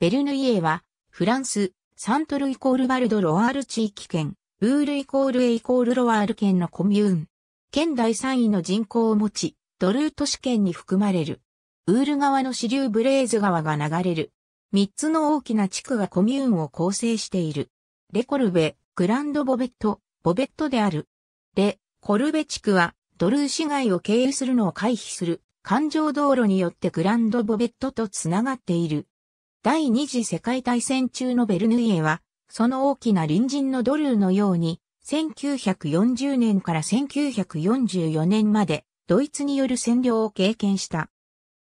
ベルヌイエは、フランス、サントルイコールバルドロワール地域圏、ウールイコールエイコールロワール県のコミューン。県第3位の人口を持ち、ドルー都市圏に含まれる。ウール川の支流ブレーズ川が流れる。3つの大きな地区がコミューンを構成している。レコルベ、グランドボベット、ボベットである。レ、コルベ地区は、ドルー市街を経由するのを回避する、環状道路によってグランドボベットとつながっている。第二次世界大戦中のベルヌイエは、その大きな隣人のドルーのように、1940年から1944年まで、ドイツによる占領を経験した。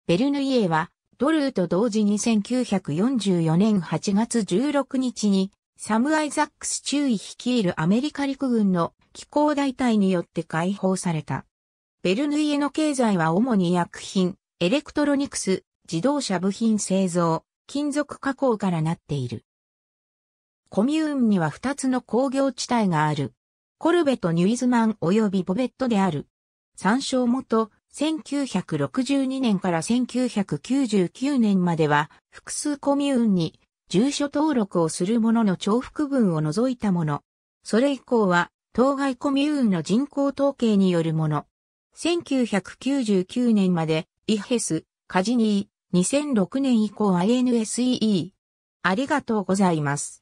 ベルヌイエは、ドルーと同時に1944年8月16日に、サム・アイザックス中尉率いるアメリカ陸軍の気候大隊によって解放された。ベルヌイエの経済は主に薬品、エレクトロニクス、自動車部品製造、金属加工からなっている。コミューンには2つの工業地帯がある。コルベとニュイズマン及びボベットである。参照元、1962年から1999年までは、複数コミューンに住所登録をする者の重複分を除いたもの。それ以降は、当該コミューンの人口統計によるもの。1999年まで、イヘス、カジニー、2006年以降 i n s e e ありがとうございます。